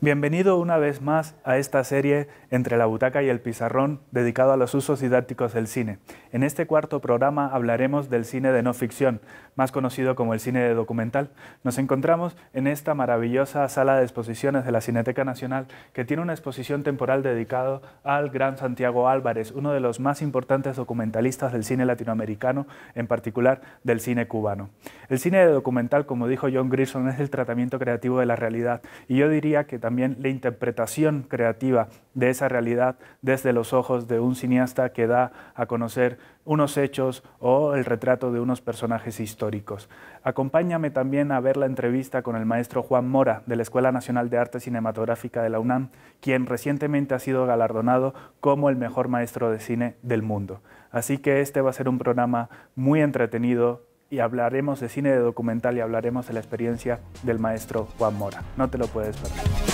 Bienvenido una vez más a esta serie Entre la butaca y el pizarrón dedicado a los usos didácticos del cine. En este cuarto programa hablaremos del cine de no ficción, más conocido como el cine de documental. Nos encontramos en esta maravillosa sala de exposiciones de la Cineteca Nacional que tiene una exposición temporal dedicada al gran Santiago Álvarez, uno de los más importantes documentalistas del cine latinoamericano, en particular del cine cubano. El cine de documental, como dijo John Grierson, es el tratamiento creativo de la realidad y yo diría que también la interpretación creativa de esa realidad desde los ojos de un cineasta que da a conocer unos hechos o el retrato de unos personajes históricos. Acompáñame también a ver la entrevista con el maestro Juan Mora de la Escuela Nacional de Arte Cinematográfica de la UNAM, quien recientemente ha sido galardonado como el mejor maestro de cine del mundo. Así que este va a ser un programa muy entretenido, y hablaremos de cine de documental y hablaremos de la experiencia del maestro Juan Mora. No te lo puedes perder.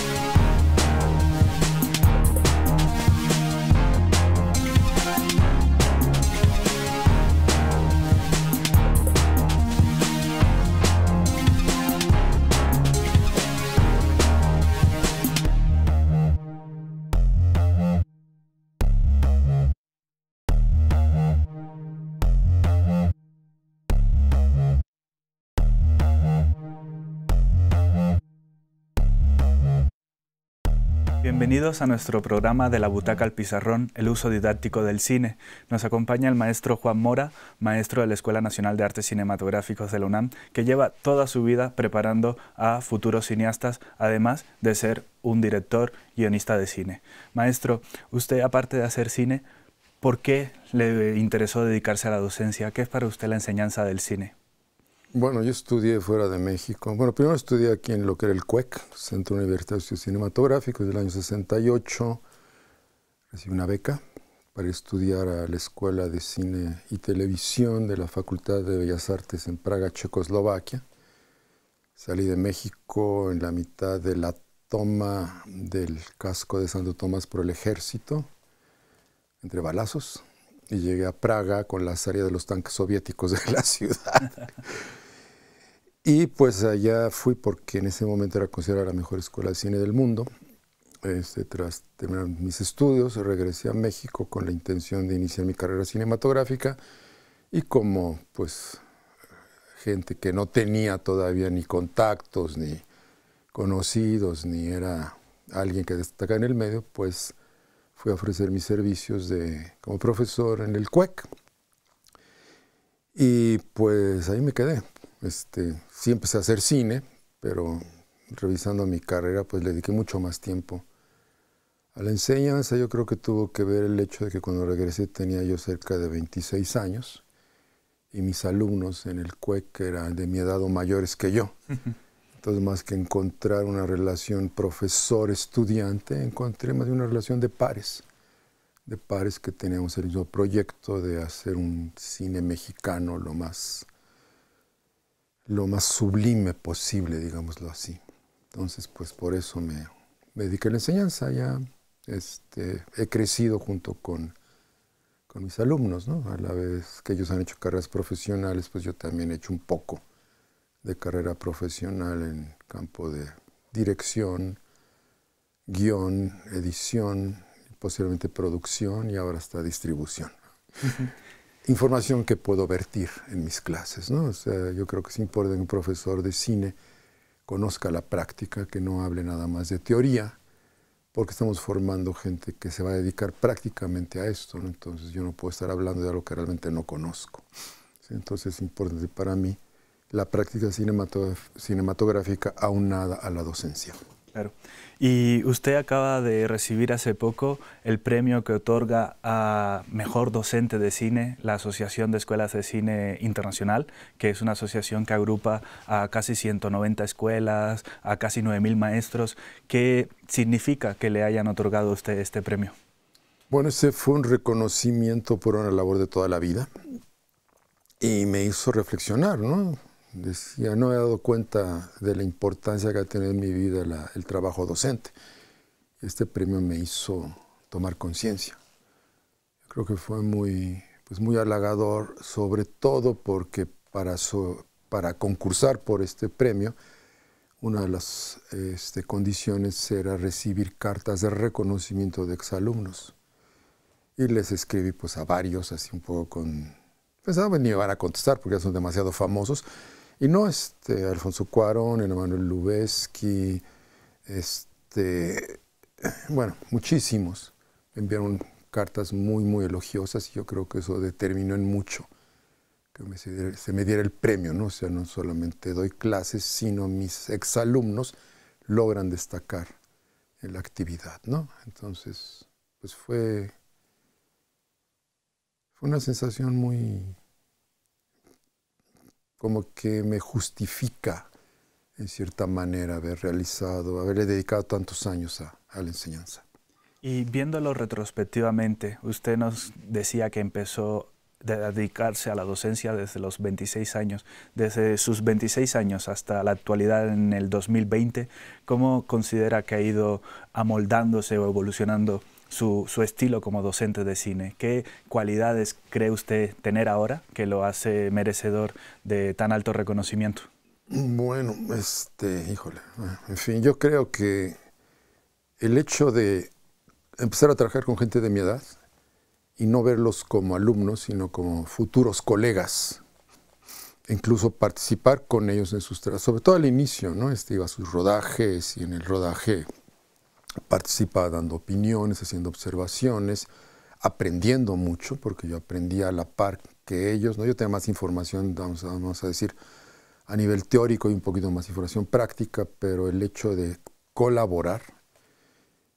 Bienvenidos a nuestro programa de la butaca al pizarrón, el uso didáctico del cine. Nos acompaña el maestro Juan Mora, maestro de la Escuela Nacional de Artes Cinematográficos de la UNAM, que lleva toda su vida preparando a futuros cineastas, además de ser un director guionista de cine. Maestro, usted aparte de hacer cine, ¿por qué le interesó dedicarse a la docencia? ¿Qué es para usted la enseñanza del cine? Bueno, yo estudié fuera de México. Bueno, primero estudié aquí en lo que era el CUEC, Centro Universitario Cinematográfico, del año 68. Recibí una beca para estudiar a la Escuela de Cine y Televisión de la Facultad de Bellas Artes en Praga, Checoslovaquia. Salí de México en la mitad de la toma del casco de Santo Tomás por el ejército, entre balazos, y llegué a Praga con la áreas de los tanques soviéticos de la ciudad. Y pues allá fui porque en ese momento era considerada la mejor escuela de cine del mundo. Este, tras terminar mis estudios, regresé a México con la intención de iniciar mi carrera cinematográfica y como pues gente que no tenía todavía ni contactos, ni conocidos, ni era alguien que destacaba en el medio, pues fui a ofrecer mis servicios de, como profesor en el CUEC. Y pues ahí me quedé este, sí empecé a hacer cine, pero revisando mi carrera, pues le dediqué mucho más tiempo. A la enseñanza yo creo que tuvo que ver el hecho de que cuando regresé tenía yo cerca de 26 años y mis alumnos en el CUEC e eran de mi edad o mayores que yo. Entonces, más que encontrar una relación profesor-estudiante, encontré más de una relación de pares, de pares que teníamos el mismo proyecto de hacer un cine mexicano lo más lo más sublime posible, digámoslo así. Entonces, pues por eso me, dediqué a la enseñanza. Ya este, he crecido junto con, mis alumnos, ¿no? A la vez que ellos han hecho carreras profesionales, pues yo también he hecho un poco de carrera profesional en campo de dirección, guión, edición, posiblemente producción y ahora hasta distribución información que puedo vertir en mis clases. ¿no? O sea, yo creo que es importante que un profesor de cine conozca la práctica, que no hable nada más de teoría, porque estamos formando gente que se va a dedicar prácticamente a esto. Entonces yo no puedo estar hablando de algo que realmente no conozco. Entonces es importante para mí la práctica cinematográfica aunada a la docencia. Claro. Y usted acaba de recibir hace poco el premio que otorga a Mejor Docente de Cine, la Asociación de Escuelas de Cine Internacional, que es una asociación que agrupa a casi 190 escuelas, a casi 9.000 maestros. ¿Qué significa que le hayan otorgado usted este premio? Bueno, ese fue un reconocimiento por una labor de toda la vida y me hizo reflexionar, ¿no? decía, no he dado cuenta de la importancia que ha tenido en mi vida el trabajo docente. Este premio me hizo tomar conciencia. Creo que fue muy, pues muy halagador, sobre todo porque para, para concursar por este premio, una de las este, condiciones era recibir cartas de reconocimiento de exalumnos. Y les escribí pues, a varios, así un poco con... que pues, ni me van a contestar porque ya son demasiado famosos, y no este, Alfonso Cuarón, Emanuel Lubezki, este, bueno, muchísimos. enviaron cartas muy, muy elogiosas y yo creo que eso determinó en mucho que se, me diera el premio, ¿no? O sea, no solamente doy clases, sino mis exalumnos logran destacar en la actividad, ¿no? Entonces, pues fue, fue una sensación muy, como que me justifica en cierta manera haber realizado, haberle dedicado tantos años a, la enseñanza. Y viéndolo retrospectivamente, usted nos decía que empezó a dedicarse a la docencia desde los 26 años, desde sus 26 años hasta la actualidad en el 2020, ¿cómo considera que ha ido amoldándose o evolucionando su, estilo como docente de cine. ¿Qué cualidades cree usted tener ahora que lo hace merecedor de tan alto reconocimiento? Bueno, este, híjole, en fin, yo creo que el hecho de empezar a trabajar con gente de mi edad y no verlos como alumnos, sino como futuros colegas, incluso participar con ellos en sus trabajos, sobre todo al inicio, ¿no? Este, iba a sus rodajes y en el rodaje participa dando opiniones, haciendo observaciones, aprendiendo mucho, porque yo aprendí a la par que ellos, ¿no? yo tenía más información, vamos a, vamos a decir, a nivel teórico y un poquito más información práctica, pero el hecho de colaborar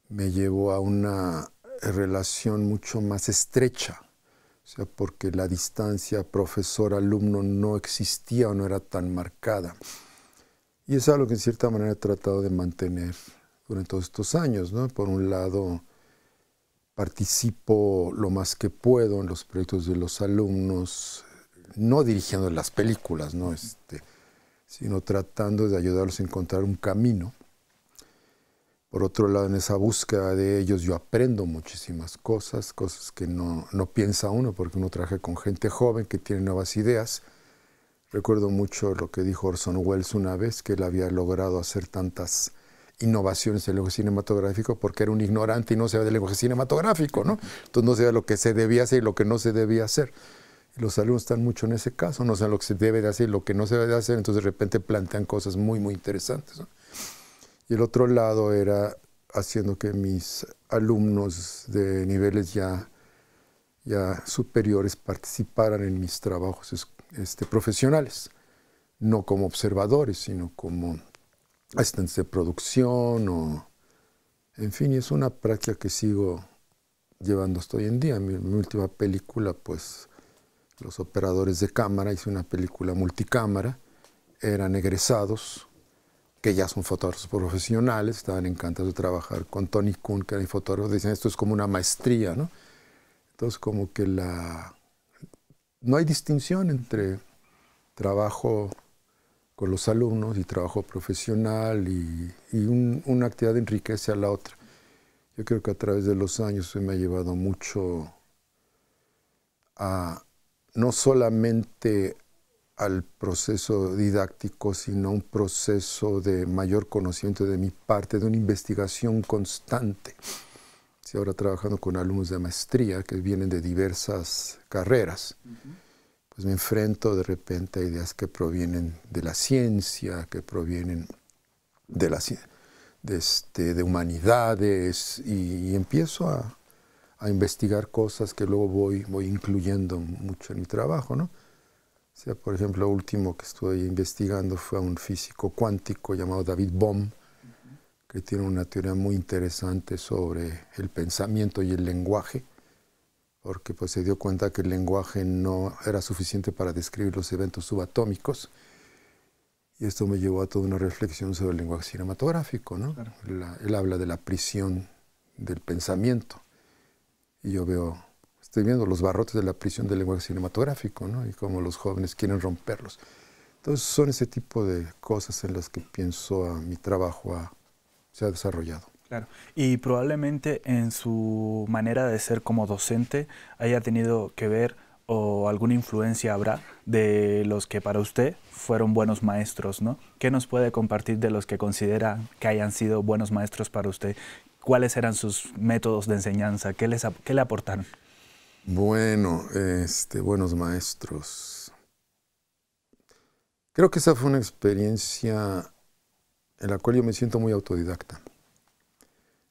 me llevó a una relación mucho más estrecha, o sea, porque la distancia profesor-alumno no existía o no era tan marcada. Y es algo que en cierta manera he tratado de mantener durante todos estos años. Por un lado, participo lo más que puedo en los proyectos de los alumnos, no dirigiendo las películas, ¿no? Este, sino tratando de ayudarlos a encontrar un camino. Por otro lado, en esa búsqueda de ellos yo aprendo muchísimas cosas, cosas que no, piensa uno, porque uno trabaja con gente joven que tiene nuevas ideas. Recuerdo mucho lo que dijo Orson Welles una vez, que él había logrado hacer tantas innovaciones en el lenguaje cinematográfico porque era un ignorante y no sabía del lenguaje cinematográfico, ¿no? Entonces no sabía lo que se debía hacer y lo que no se debía hacer. los alumnos están mucho en ese caso, no saben lo que se debe de hacer y lo que no se debe de hacer, entonces de repente plantean cosas muy, muy interesantes. Y el otro lado era haciendo que mis alumnos de niveles ya, ya superiores participaran en mis trabajos este, profesionales, no como observadores, sino como asistentes de producción o... En fin, es una práctica que sigo llevando hasta hoy en día. Mi, última película, pues, los operadores de cámara, hice una película multicámara, eran egresados, que ya son fotógrafos profesionales, estaban encantados de trabajar con Tony Kuhn, que fotógrafos dicen decían, esto es como una maestría, ¿no? Entonces, como que la... No hay distinción entre trabajo con los alumnos y trabajo profesional y, una actividad enriquece a la otra. Yo creo que a través de los años me ha llevado mucho a no solamente al proceso didáctico, sino un proceso de mayor conocimiento de mi parte, de una investigación constante. Estoy ahora trabajando con alumnos de maestría que vienen de diversas carreras. Pues me enfrento de repente a ideas que provienen de la ciencia, que provienen de, la, este, humanidades, y, empiezo a, investigar cosas que luego voy, incluyendo mucho en mi trabajo, ¿no? sea, por ejemplo, lo último que estuve investigando fue a un físico cuántico llamado David Bohm, que tiene una teoría muy interesante sobre el pensamiento y el lenguaje porque pues se dio cuenta que el lenguaje no era suficiente para describir los eventos subatómicos. Y esto me llevó a toda una reflexión sobre el lenguaje cinematográfico, ¿no? él habla de la prisión del pensamiento. Y yo veo, estoy viendo los barrotes de la prisión del lenguaje cinematográfico, ¿no? Y cómo los jóvenes quieren romperlos. Entonces son ese tipo de cosas en las que pienso a mi trabajo se ha desarrollado. Claro, y probablemente en su manera de ser como docente haya tenido que ver o alguna influencia habrá de los que para usted fueron buenos maestros, ¿no? ¿Qué nos puede compartir de los que considera que hayan sido buenos maestros para usted? ¿Cuáles eran sus métodos de enseñanza? ¿Qué, les, qué le aportaron? Bueno, este, buenos maestros. Creo que esa fue una experiencia en la cual yo me siento muy autodidacta.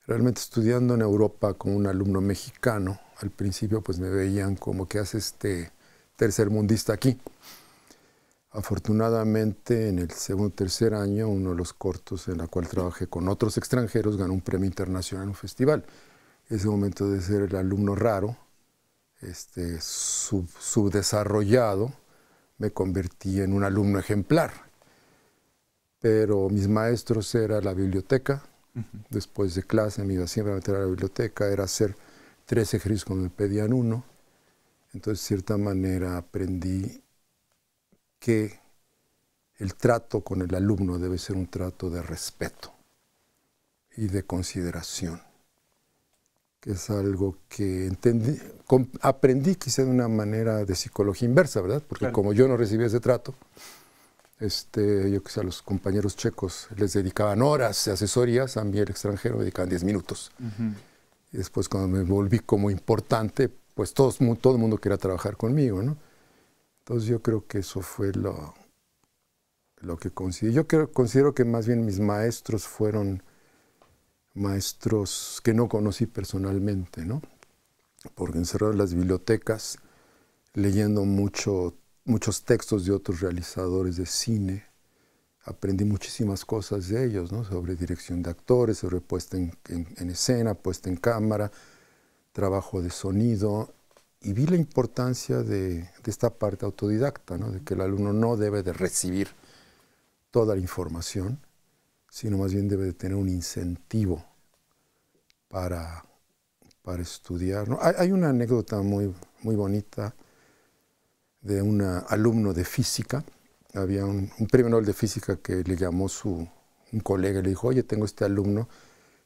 Realmente estudiando en Europa con un alumno mexicano, al principio pues me veían como que hace este tercer mundista aquí. Afortunadamente en el segundo tercer año, uno de los cortos en la cual trabajé con otros extranjeros, ganó un premio internacional en un festival. Ese momento de ser el alumno raro, este, subdesarrollado, me convertí en un alumno ejemplar. Pero mis maestros eran la biblioteca, Después de clase me iba siempre a meter a la biblioteca, era hacer tres ejercicios cuando me pedían uno. Entonces, de cierta manera, aprendí que el trato con el alumno debe ser un trato de respeto y de consideración, que es algo que entendí, aprendí quizá de una manera de psicología inversa, ¿verdad? Porque como yo no recibía ese trato, este, yo que los compañeros checos les dedicaban horas de asesorías, a mí el extranjero me dedicaban 10 minutos. y después cuando me volví como importante, pues todos, todo el mundo quería trabajar conmigo, Entonces yo creo que eso fue lo, lo que considero. Yo creo, considero que más bien mis maestros fueron maestros que no conocí personalmente, ¿no? Porque encerrado las bibliotecas, leyendo mucho muchos textos de otros realizadores de cine. Aprendí muchísimas cosas de ellos, ¿no? sobre dirección de actores, sobre puesta en, escena, puesta en cámara, trabajo de sonido, y vi la importancia de, esta parte autodidacta, ¿no? de que el alumno no debe de recibir toda la información, sino más bien debe de tener un incentivo para, para estudiar. Hay, una anécdota muy, muy bonita de un alumno de física. Había un, un, premio Nobel de física que le llamó su un colega y le dijo, oye, tengo este alumno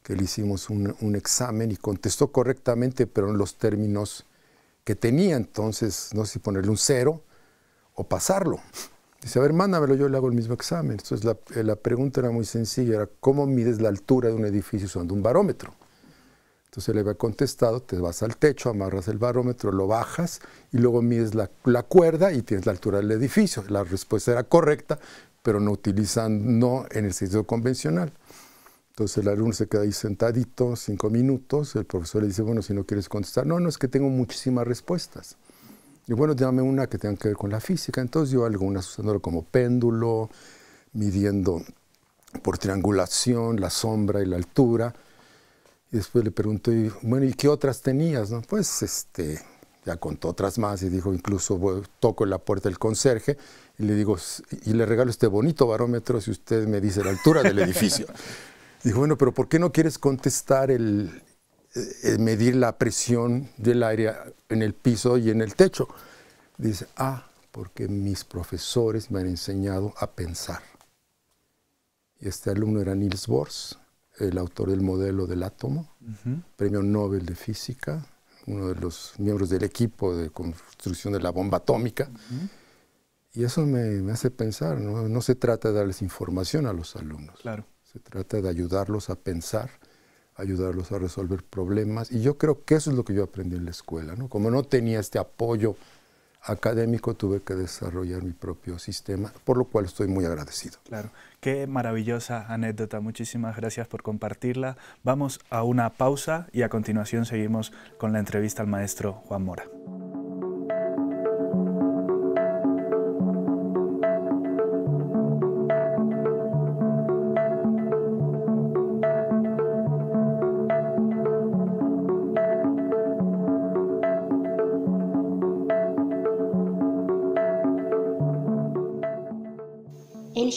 que le hicimos un, examen y contestó correctamente, pero en los términos que tenía. Entonces, no sé si ponerle un cero o pasarlo. Dice, a ver, mándamelo, yo le hago el mismo examen. Entonces la, la, pregunta era muy sencilla, era ¿cómo mides la altura de un edificio usando un barómetro? Entonces le había contestado, te vas al techo, amarras el barómetro, lo bajas y luego mides la, la cuerda y tienes la altura del edificio. La respuesta era correcta, pero no utilizando no en el sentido convencional. Entonces el alumno se queda ahí sentadito cinco minutos, el profesor le dice, bueno, si no quieres contestar, no, no, es que tengo muchísimas respuestas. Y bueno, dame una que tenga que ver con la física. Entonces yo una usándolo como péndulo, midiendo por triangulación la sombra y la altura. Y después le pregunté, bueno, ¿y qué otras tenías? No? Pues este, ya contó otras más y dijo, incluso toco en la puerta del conserje y le digo, y le regalo este bonito barómetro si usted me dice la altura del edificio. dijo, bueno, pero ¿por qué no quieres contestar el, eh, eh, medir la presión del aire en el piso y en el techo? Dice, ah, porque mis profesores me han enseñado a pensar. Y este alumno era Niels Bohr, el autor del modelo del átomo, premio Nobel de Física, uno de los miembros del equipo de construcción de la bomba atómica. Y eso me, hace pensar, ¿no? se trata de darles información a los alumnos, claro. se trata de ayudarlos a pensar, ayudarlos a resolver problemas. Y yo creo que eso es lo que yo aprendí en la escuela, Como no tenía este apoyo académico tuve que desarrollar mi propio sistema, por lo cual estoy muy agradecido. Claro, qué maravillosa anécdota, muchísimas gracias por compartirla. Vamos a una pausa y a continuación seguimos con la entrevista al maestro Juan Mora.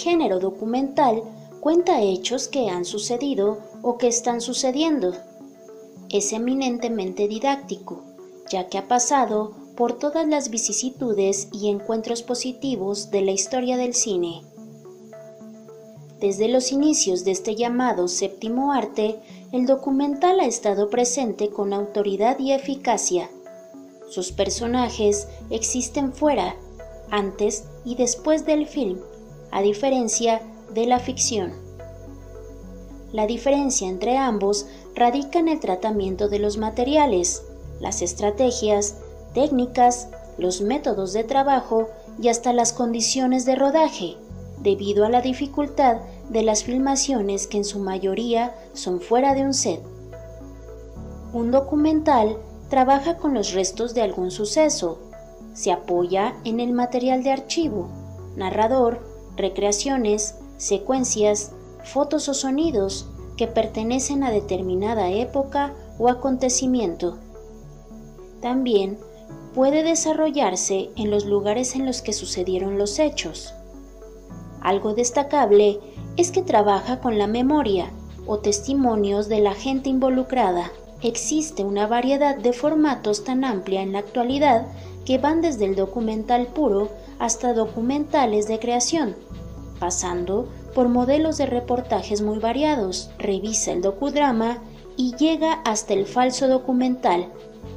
género documental cuenta hechos que han sucedido o que están sucediendo. Es eminentemente didáctico, ya que ha pasado por todas las vicisitudes y encuentros positivos de la historia del cine. Desde los inicios de este llamado séptimo arte, el documental ha estado presente con autoridad y eficacia. Sus personajes existen fuera, antes y después del film a diferencia de la ficción. La diferencia entre ambos radica en el tratamiento de los materiales, las estrategias, técnicas, los métodos de trabajo y hasta las condiciones de rodaje, debido a la dificultad de las filmaciones que en su mayoría son fuera de un set. Un documental trabaja con los restos de algún suceso, se apoya en el material de archivo, narrador, recreaciones, secuencias, fotos o sonidos que pertenecen a determinada época o acontecimiento. También puede desarrollarse en los lugares en los que sucedieron los hechos. Algo destacable es que trabaja con la memoria o testimonios de la gente involucrada. Existe una variedad de formatos tan amplia en la actualidad que van desde el documental puro hasta documentales de creación, pasando por modelos de reportajes muy variados, revisa el docudrama y llega hasta el falso documental,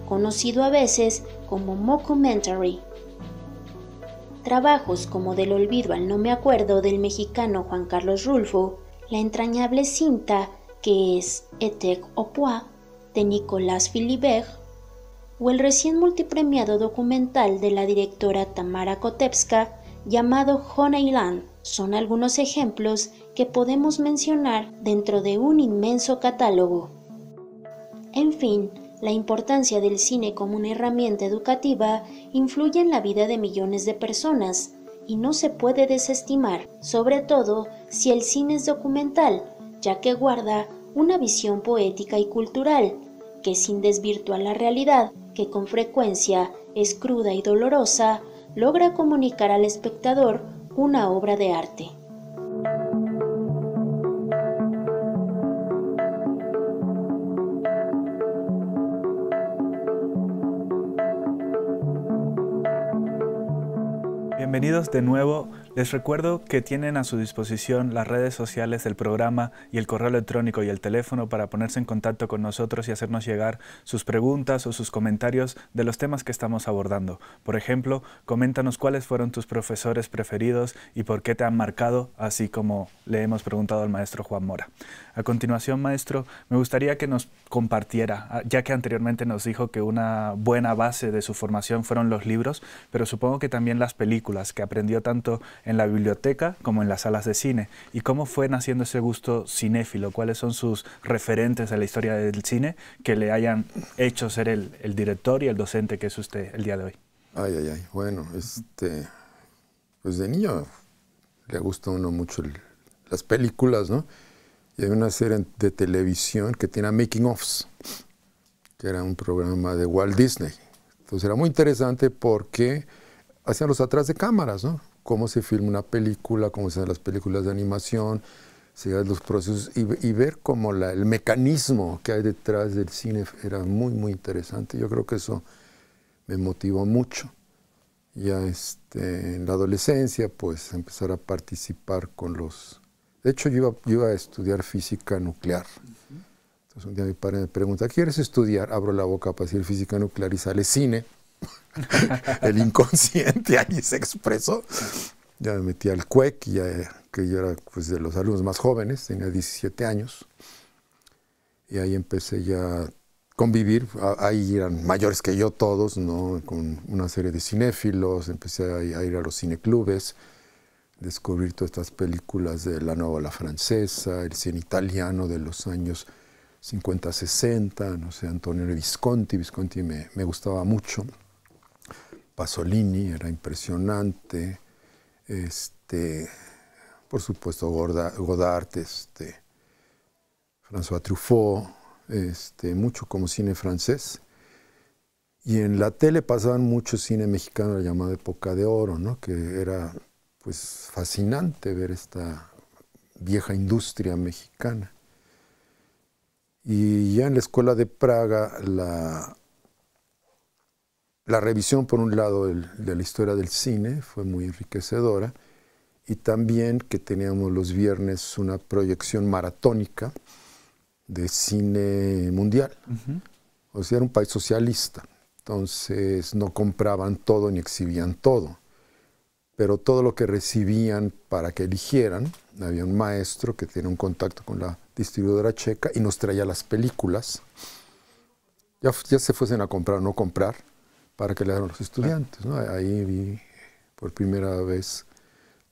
conocido a veces como mockumentary. Trabajos como Del olvido al no me acuerdo del mexicano Juan Carlos Rulfo, la entrañable cinta que es Etec Opoa de Nicolas Philibert, o el recién multipremiado documental de la directora Tamara Kotepska llamado Honeyland son algunos ejemplos que podemos mencionar dentro de un inmenso catálogo. En fin, la importancia del cine como una herramienta educativa influye en la vida de millones de personas y no se puede desestimar, sobre todo si el cine es documental, ya que guarda una visión poética y cultural, que sin desvirtuar la realidad, que con frecuencia es cruda y dolorosa, logra comunicar al espectador una obra de arte. Bienvenidos de nuevo les recuerdo que tienen a su disposición las redes sociales del programa y el correo electrónico y el teléfono para ponerse en contacto con nosotros y hacernos llegar sus preguntas o sus comentarios de los temas que estamos abordando. Por ejemplo, coméntanos cuáles fueron tus profesores preferidos y por qué te han marcado, así como le hemos preguntado al maestro Juan Mora. A continuación, maestro, me gustaría que nos compartiera, ah, ya que anteriormente nos dijo que una buena base de su formación fueron los libros, pero supongo que también las películas que aprendió tanto en la biblioteca como en las salas de cine. ¿Y cómo fue naciendo ese gusto cinéfilo? ¿Cuáles son sus referentes a la historia del cine que le hayan hecho ser el, director y el docente que es usted el día de hoy? Ay, ay, ay. Bueno, este, pues de niño le gusta uno mucho las películas, ¿no? Y hay una serie de televisión que tiene Making Offs, que era un programa de Walt Disney. Entonces era muy interesante porque hacían los atrás de cámaras, ¿no? cómo se filma una película, cómo se hacen las películas de animación, los procesos y, ver cómo el mecanismo que hay detrás del cine era muy, muy interesante. Yo creo que eso me motivó mucho. Ya este, en la adolescencia, pues empezar a participar con los... De hecho, yo iba, iba a estudiar física nuclear. Entonces un día mi padre me pregunta, ¿quieres estudiar? Abro la boca para decir física nuclear y sale cine. el inconsciente ahí se expresó. Ya me metí al CUEC, e ya, que yo era pues, de los alumnos más jóvenes, tenía 17 años. Y ahí empecé ya a convivir. Ahí eran mayores que yo todos, ¿no? Con una serie de cinéfilos. Empecé a ir a los cineclubes, descubrir todas estas películas de la nueva novela francesa, el cine italiano de los años 50, 60, no sé, Antonio Visconti. Visconti me, me gustaba mucho. Pasolini era impresionante, este, por supuesto Godard, este, François Truffaut, este, mucho como cine francés. Y en la tele pasaban mucho cine mexicano, la llamada época de oro, ¿no? que era pues fascinante ver esta vieja industria mexicana. Y ya en la escuela de Praga, la la revisión, por un lado, de la historia del cine fue muy enriquecedora y también que teníamos los viernes una proyección maratónica de cine mundial. O sea, era un país socialista, entonces no compraban todo ni exhibían todo, pero todo lo que recibían para que eligieran, había un maestro que tenía un contacto con la distribuidora checa y nos traía las películas, ya, ya se fuesen a comprar o no comprar para que le los estudiantes. Ahí vi eh, por primera vez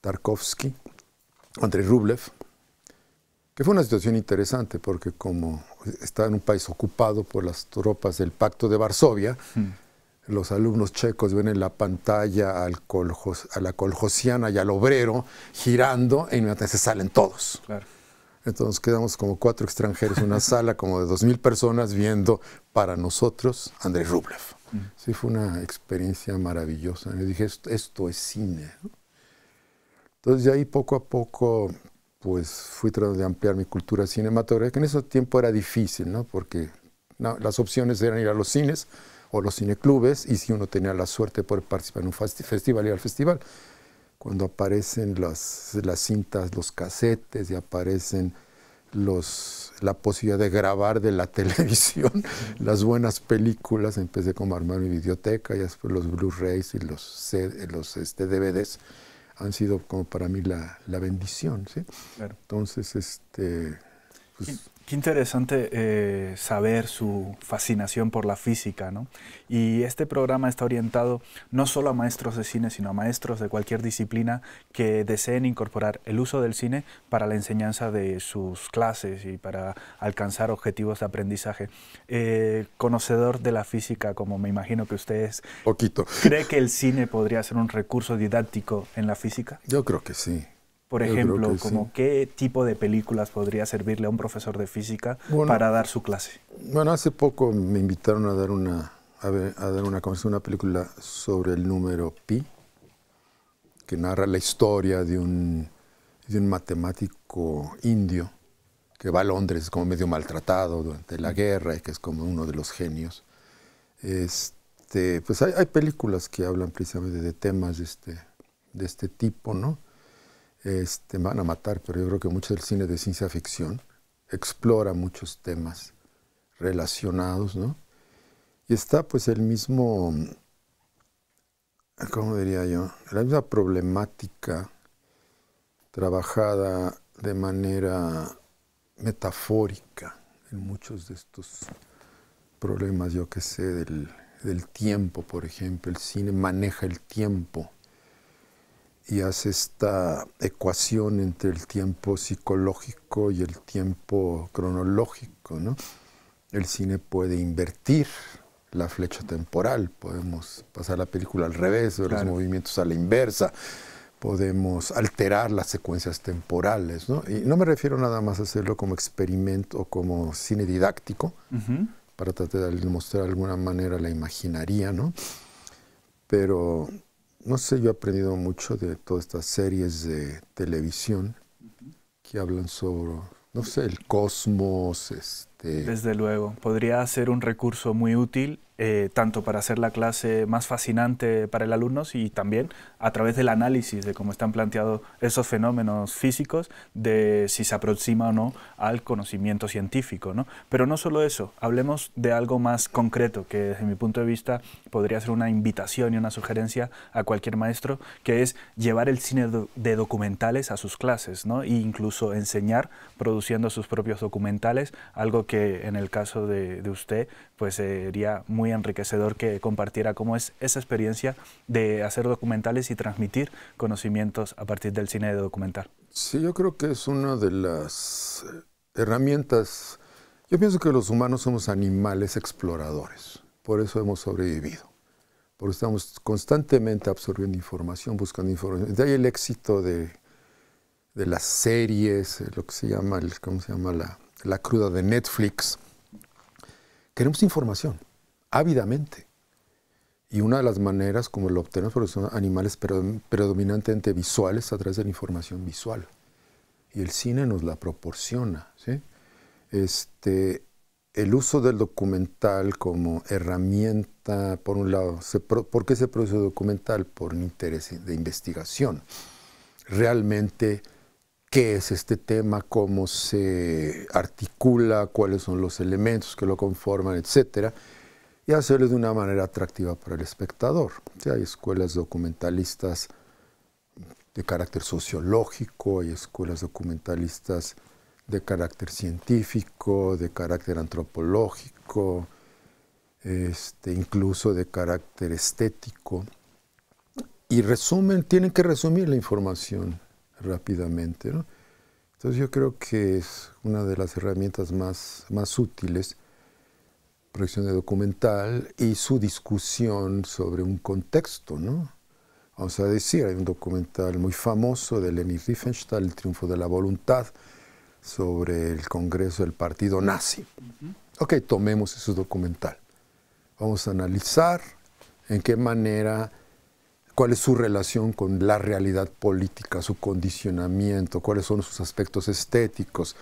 Tarkovsky, Andrei Rublev, que fue una situación interesante porque como está en un país ocupado por las tropas del Pacto de Varsovia, hmm. los alumnos checos ven en la pantalla a la coljosiana y al obrero girando e inmediatamente se salen todos. Entonces quedamos como cuatro extranjeros en una sala como de dos mil personas viendo para nosotros Andrei Rublev. Sí, fue una experiencia maravillosa. Le dije, esto, es cine. Entonces, de ahí poco a poco, pues fui tratando de ampliar mi cultura cinematográfica. En ese tiempo era difícil, ¿no? Porque las opciones eran ir a los cines o los cineclubes, y si uno tenía la suerte de participar en un festival, ir al festival. Cuando aparecen las, las cintas, los casetes y aparecen los, la posibilidad de grabar de la televisión las buenas películas. Empecé como a armar mi biblioteca, y después los Blu-rays y los, los este, DVDs han sido como para mí la, bendición. ¿sí? Entonces, este, pues, Qué interesante eh, saber su fascinación por la física, ¿no? Y este programa está orientado no solo a maestros de cine, sino a maestros de cualquier disciplina que deseen incorporar el uso del cine para la enseñanza de sus clases y para alcanzar objetivos de aprendizaje. Eh, conocedor de la física, como me imagino que ustedes... Poquito. ¿Cree que el cine podría ser un recurso didáctico en la física? Yo creo que sí. Por ejemplo, como qué tipo de películas podría servirle a un profesor de física para dar su clase. Bueno, hace poco me invitaron a dar una a, dar una una película sobre el número pi que narra la historia de un, un matemático indio que va a Londres como medio maltratado durante la guerra y que es como uno de los genios. Este, pues hay, hay películas que hablan precisamente de temas este, de este tipo, ¿no? Este, van a matar, pero yo creo que mucho del cine de ciencia ficción explora muchos temas relacionados, ¿no? Y está pues el mismo, ¿cómo diría yo? La misma problemática trabajada de manera metafórica en muchos de estos problemas, yo que sé, del tiempo, por ejemplo. El cine maneja el tiempo y hace esta ecuación entre el tiempo psicológico y el tiempo cronológico. ¿no? El cine puede invertir la flecha temporal, podemos pasar la película al revés, los movimientos a la inversa, podemos alterar las secuencias temporales. ¿no? Y no me refiero nada más a hacerlo como experimento o como cine didáctico, para tratar de demostrar de alguna manera la imaginaría, ¿no? pero no sé, yo he aprendido mucho de todas estas series de televisión que hablan sobre, no sé, el cosmos, este, este, desde luego, podría ser un recurso muy útil eh, tanto para hacer la clase más fascinante para el alumno y también a través del análisis de cómo están planteados esos fenómenos físicos, de si se aproxima o no al conocimiento científico. ¿no? Pero no solo eso, hablemos de algo más concreto que desde mi punto de vista podría ser una invitación y una sugerencia a cualquier maestro, que es llevar el cine de documentales a sus clases ¿no? e incluso enseñar produciendo sus propios documentales, algo que en el caso de, usted, pues sería muy enriquecedor que compartiera cómo es esa experiencia de hacer documentales y transmitir conocimientos a partir del cine de documental. Sí, yo creo que es una de las eh, herramientas. Yo pienso que los humanos somos animales exploradores, por eso hemos sobrevivido, porque estamos constantemente absorbiendo información, buscando información. De ahí el éxito de, de las series, eh, lo que se llama, el, ¿cómo se llama? La, la cruda de Netflix. Queremos información, ávidamente. Y una de las maneras como lo obtenemos porque son animales predominantemente visuales a través de la información visual. Y el cine nos la proporciona. Este, el uso del documental como herramienta, por un lado, ¿por qué se produce documental? Por un interés de investigación. Realmente qué es este tema, cómo se articula, cuáles son los elementos que lo conforman, etcétera, y hacerlo de una manera atractiva para el espectador. Hay escuelas documentalistas de carácter sociológico, hay escuelas documentalistas de carácter científico, de carácter antropológico, este, incluso de carácter estético. Y resumen, tienen que resumir la información rápidamente. Entonces yo creo que es una de las herramientas más, más útiles, proyección de documental y su discusión sobre un contexto. ¿no? Vamos a decir, hay un documental muy famoso de Leni Riefenstahl, El triunfo de la voluntad, sobre el Congreso del Partido Nazi. Ok, tomemos ese documental. Vamos a analizar en qué manera cuál es su relación con la realidad política, su condicionamiento, cuáles son sus aspectos estéticos,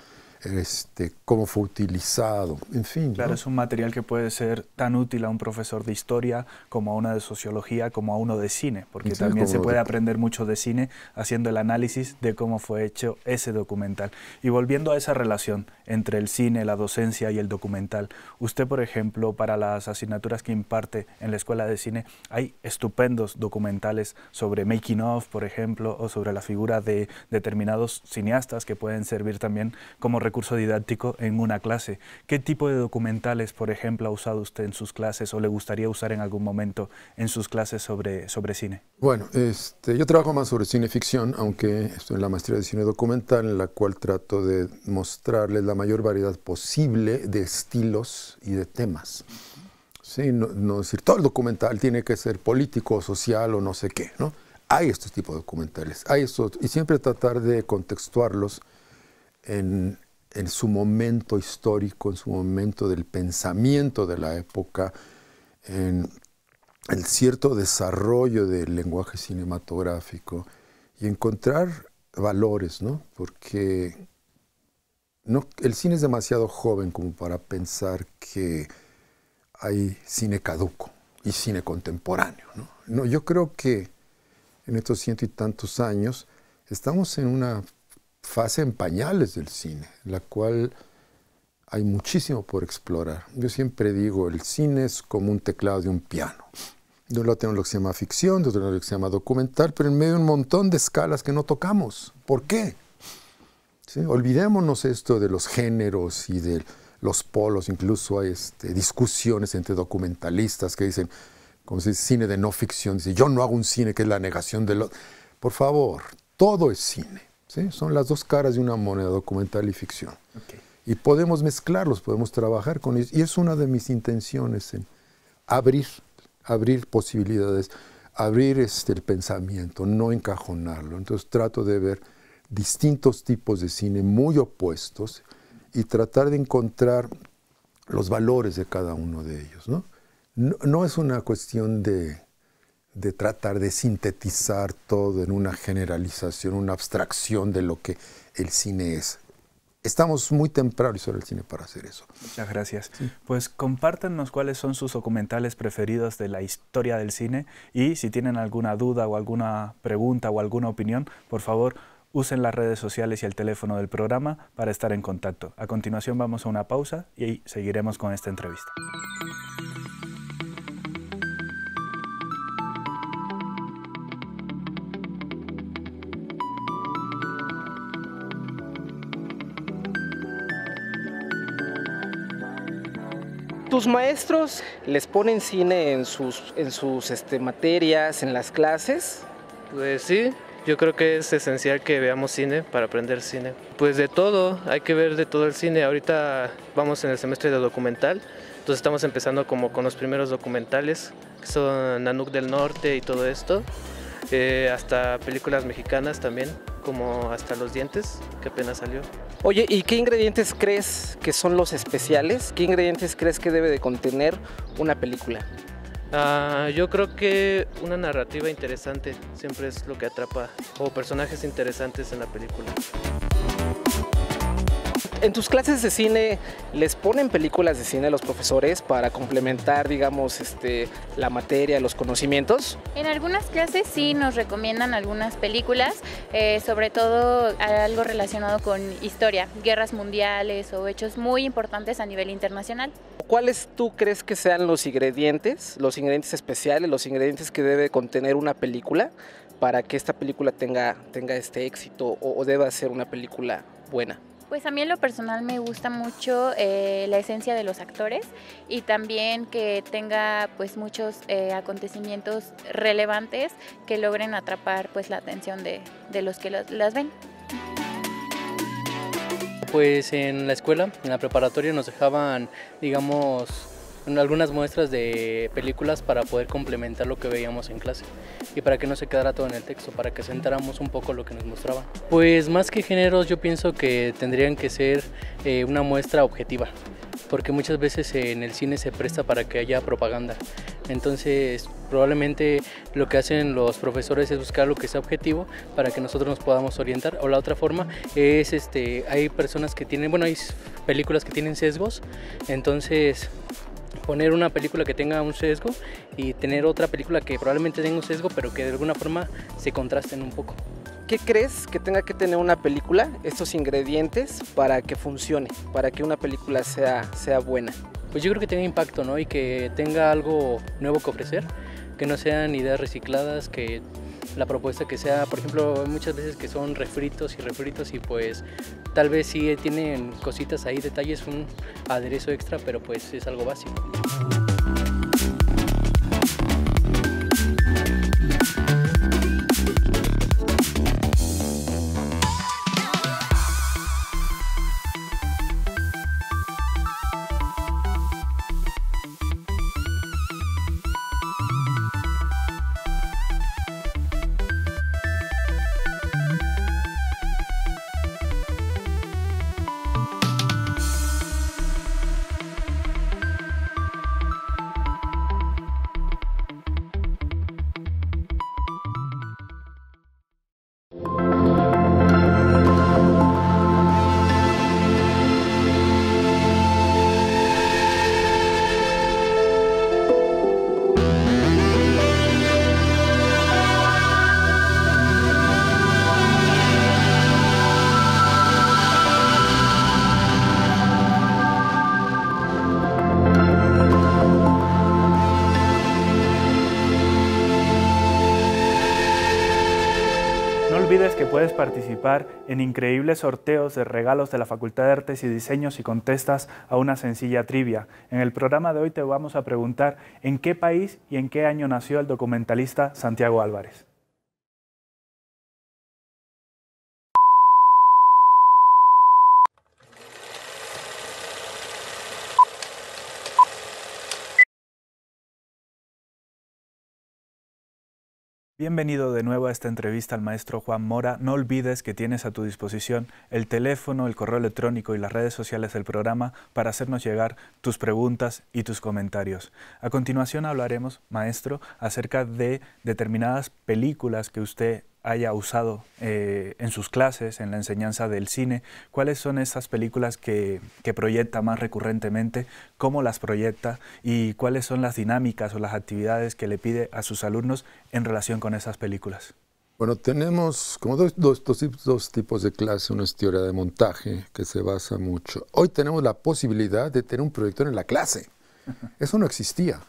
este, cómo fue utilizado, en fin. Claro, es un material que puede ser tan útil a un profesor de historia como a uno de sociología, como a uno de cine, porque también se puede aprender mucho de cine haciendo el análisis de cómo fue hecho ese documental. Y volviendo a esa relación entre el cine, la docencia y el documental, usted, por ejemplo, para las asignaturas que imparte en la Escuela de Cine, hay estupendos documentales sobre making of, por ejemplo, o sobre la figura de determinados cineastas que pueden servir también como recursos curso didáctico en una clase. ¿Qué tipo de documentales, por ejemplo, ha usado usted en sus clases o le gustaría usar en algún momento en sus clases sobre, sobre cine? Bueno, este, yo trabajo más sobre cine ficción, aunque estoy en la maestría de cine documental, en la cual trato de mostrarles la mayor variedad posible de estilos y de temas. Sí, no, decir, todo el documental tiene que ser político, o social o no sé qué, ¿no? hay estos tipos de documentales, hay y siempre tratar de contextuarlos en, en su momento histórico, en su momento del pensamiento de la época, en el cierto desarrollo del lenguaje cinematográfico y encontrar valores, ¿no? Porque no, el cine es demasiado joven como para pensar que hay cine caduco y cine contemporáneo, No, yo creo que en estos ciento y tantos años estamos en una fase en pañales del cine, la cual hay muchísimo por explorar. Yo siempre digo, el cine es como un teclado de un piano. De lo lado tenemos lo que se llama ficción, de otro lo que se llama documental, pero en medio de un montón de escalas que no tocamos. ¿Por qué? Olvidémonos esto de los géneros y de los polos. Incluso hay este, discusiones entre documentalistas que dicen, como si dice, cine de no ficción. Dice, yo no hago un cine que es la negación de lo. Por favor, todo es cine. Son las dos caras de una moneda, documental y ficción. Y podemos mezclarlos, podemos trabajar con ellos. Y es una de mis intenciones, en abrir, abrir posibilidades, abrir este, el pensamiento, no encajonarlo. Entonces trato de ver distintos tipos de cine muy opuestos y tratar de encontrar los valores de cada uno de ellos. no, no es una cuestión de de tratar de sintetizar todo en una generalización, una abstracción de lo que el cine es. Estamos muy tempranos sobre el cine para hacer eso. Muchas gracias. Pues compártenos cuáles son sus documentales preferidos de la historia del cine y si tienen alguna duda o alguna pregunta o alguna opinión, por favor, usen las redes sociales y el teléfono del programa para estar en contacto. A continuación vamos a una pausa y seguiremos con esta entrevista. Tus maestros les ponen cine en sus, en sus este, materias, en las clases. Pues sí, yo creo que es esencial que veamos cine para aprender cine. Pues de todo, hay que ver de todo el cine. Ahorita vamos en el semestre de documental, entonces estamos empezando como con los primeros documentales, que son Nanook del Norte y todo esto, eh, hasta películas mexicanas también como hasta los dientes, que apenas salió. Oye, ¿y qué ingredientes crees que son los especiales? ¿Qué ingredientes crees que debe de contener una película? Ah, yo creo que una narrativa interesante siempre es lo que atrapa, o personajes interesantes en la película. En tus clases de cine, ¿les ponen películas de cine a los profesores para complementar, digamos, este, la materia, los conocimientos? En algunas clases sí nos recomiendan algunas películas, eh, sobre todo algo relacionado con historia, guerras mundiales o hechos muy importantes a nivel internacional. ¿Cuáles tú crees que sean los ingredientes, los ingredientes especiales, los ingredientes que debe contener una película para que esta película tenga, este éxito o deba ser una película buena? Pues a mí en lo personal me gusta mucho eh, la esencia de los actores y también que tenga pues muchos eh, acontecimientos relevantes que logren atrapar pues la atención de, los que las ven. Pues en la escuela, en la preparatoria nos dejaban, digamos, algunas muestras de películas para poder complementar lo que veíamos en clase y para que no se quedara todo en el texto, para que sentáramos un poco lo que nos mostraban. Pues más que géneros yo pienso que tendrían que ser eh, una muestra objetiva, porque muchas veces en el cine se presta para que haya propaganda. Entonces, probablemente lo que hacen los profesores es buscar lo que sea objetivo para que nosotros nos podamos orientar. O la otra forma es, este, hay personas que tienen, bueno, hay películas que tienen sesgos, entonces poner una película que tenga un sesgo y tener otra película que probablemente tenga un sesgo, pero que de alguna forma se contrasten un poco. ¿Qué crees que tenga que tener una película, estos ingredientes, para que funcione, para que una película sea, sea buena? Pues yo creo que tenga impacto, ¿no? Y que tenga algo nuevo que ofrecer, que no sean ideas recicladas, que la propuesta que sea, por ejemplo, muchas veces que son refritos y refritos y pues tal vez sí tienen cositas ahí, detalles, un aderezo extra, pero pues es algo básico. en increíbles sorteos de regalos de la Facultad de Artes y Diseños y contestas a una sencilla trivia. En el programa de hoy te vamos a preguntar en qué país y en qué año nació el documentalista Santiago Álvarez. Bienvenido de nuevo a esta entrevista al maestro Juan Mora. No olvides que tienes a tu disposición el teléfono, el correo electrónico y las redes sociales del programa para hacernos llegar tus preguntas y tus comentarios. A continuación hablaremos, maestro, acerca de determinadas películas que usted haya usado eh, en sus clases, en la enseñanza del cine, cuáles son esas películas que, que, proyecta más recurrentemente, cómo las proyecta y cuáles son las dinámicas o las actividades que le pide a sus alumnos en relación con esas películas. Bueno, tenemos como dos, tipos de clase. Una es teoría de montaje, que se basa mucho. Hoy tenemos la posibilidad de tener un proyector en la clase. Eso no existía.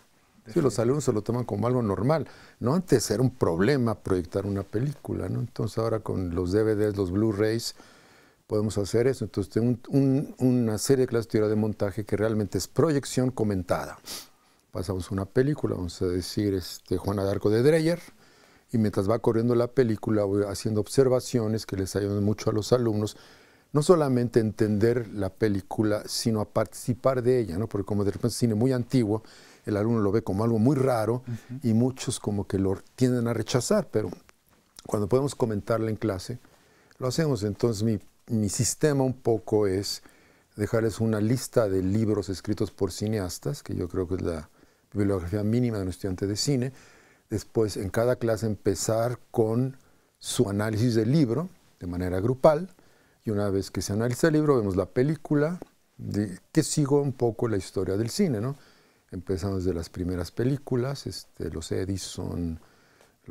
Sí, los alumnos se lo toman como algo normal. No antes era un problema proyectar una película, ¿no? Entonces ahora con los DVDs, los Blu-rays, podemos hacer eso. Entonces tengo una serie de clases de teoría de montaje que realmente es proyección comentada. Pasamos una película, vamos a decir este, Juana de de Dreyer, y mientras va corriendo la película voy haciendo observaciones que les ayudan mucho a los alumnos, no solamente a entender la película, sino a participar de ella, ¿no? porque como de repente cine muy antiguo, el alumno lo ve como algo muy raro y muchos como que lo tienden a rechazar, pero cuando podemos comentarle en clase, lo hacemos. Entonces mi, sistema un poco es dejarles una lista de libros escritos por cineastas, que yo creo que es la bibliografía mínima de un estudiante de cine. Después, en cada clase, empezar con su análisis del libro de manera grupal. Y una vez que se analiza el libro, vemos la película, de, que sigo un poco la historia del cine, ¿no? Empezamos desde las primeras películas, este, los Edison, eh,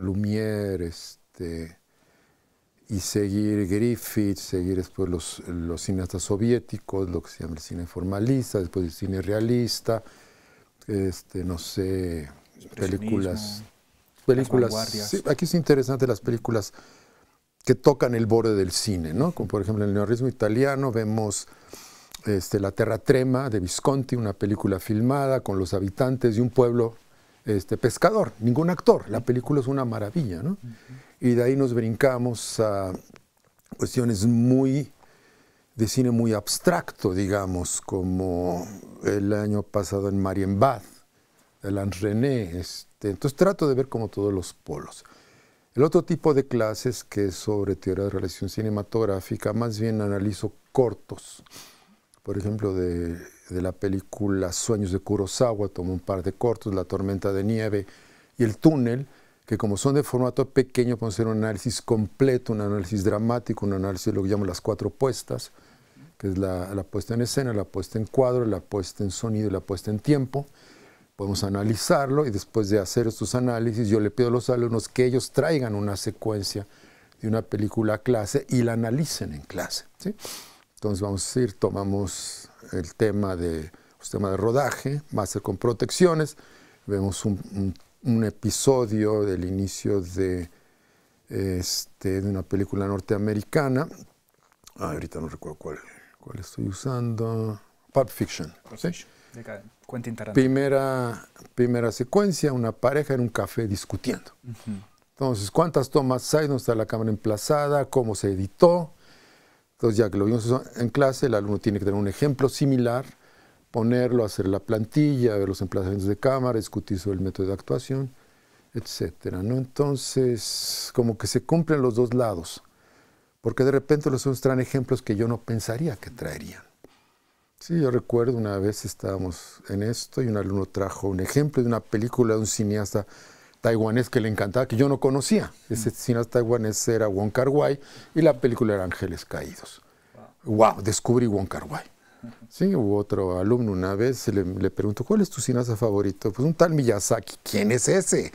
Lumière, este, y seguir Griffith, seguir después los, los, cineastas soviéticos, lo que se llama el cine formalista, después el cine realista, este, no sé, películas. películas aquí es interesante las películas que tocan el borde del cine, ¿no? Como por ejemplo en el neorrealismo italiano vemos este, La Terra Trema de Visconti, una película filmada con los habitantes de un pueblo este, pescador, ningún actor. La película es una maravilla, Y de ahí nos brincamos a cuestiones muy de cine muy abstracto, digamos, como el año pasado en Marienbad, el René. Este, entonces trato de ver como todos los polos. El otro tipo de clases que es sobre teoría de relación cinematográfica, más bien analizo cortos por ejemplo, de, la película Sueños de Kurosawa, tomó un par de cortos, La tormenta de nieve y El túnel, que como son de formato pequeño, pueden hacer un análisis completo, un análisis dramático, un análisis de lo que llamamos las cuatro puestas, que es la, puesta en escena, la puesta en cuadro, la puesta en sonido y la puesta en tiempo. Podemos analizarlo y después de hacer estos análisis, yo le pido a los alumnos que ellos traigan una secuencia de una película a clase y la analicen en clase. Entonces vamos a ir, tomamos el tema de, el pues, tema de rodaje, va a ser con protecciones, vemos un, episodio del inicio de, este, de una película norteamericana, ahorita no recuerdo cuál, estoy usando, Pulp Fiction. Primera, primera secuencia, una pareja en un café discutiendo. Entonces, ¿cuántas tomas hay? ¿Dónde está la cámara emplazada? ¿Cómo se editó? Entonces, ya que lo vimos en clase, el alumno tiene que tener un ejemplo similar, ponerlo, hacer la plantilla, ver los emplazamientos de cámara, discutir sobre el método de actuación, etc. ¿no? Entonces, como que se cumplen los dos lados, porque de repente los alumnos traen ejemplos que yo no pensaría que traerían. Sí, yo recuerdo una vez estábamos en esto y un alumno trajo un ejemplo de una película de un cineasta taiwanés que le encantaba, que yo no conocía. Ese mm. cineasta taiwanés era Wong Kar Wai y la película era Ángeles Caídos. Wow, descubrí Wong Kar Wai. Sí, hubo otro alumno una vez, le, le preguntó, ¿cuál es tu cineasta favorito? Pues un tal Miyazaki, ¿quién es ese?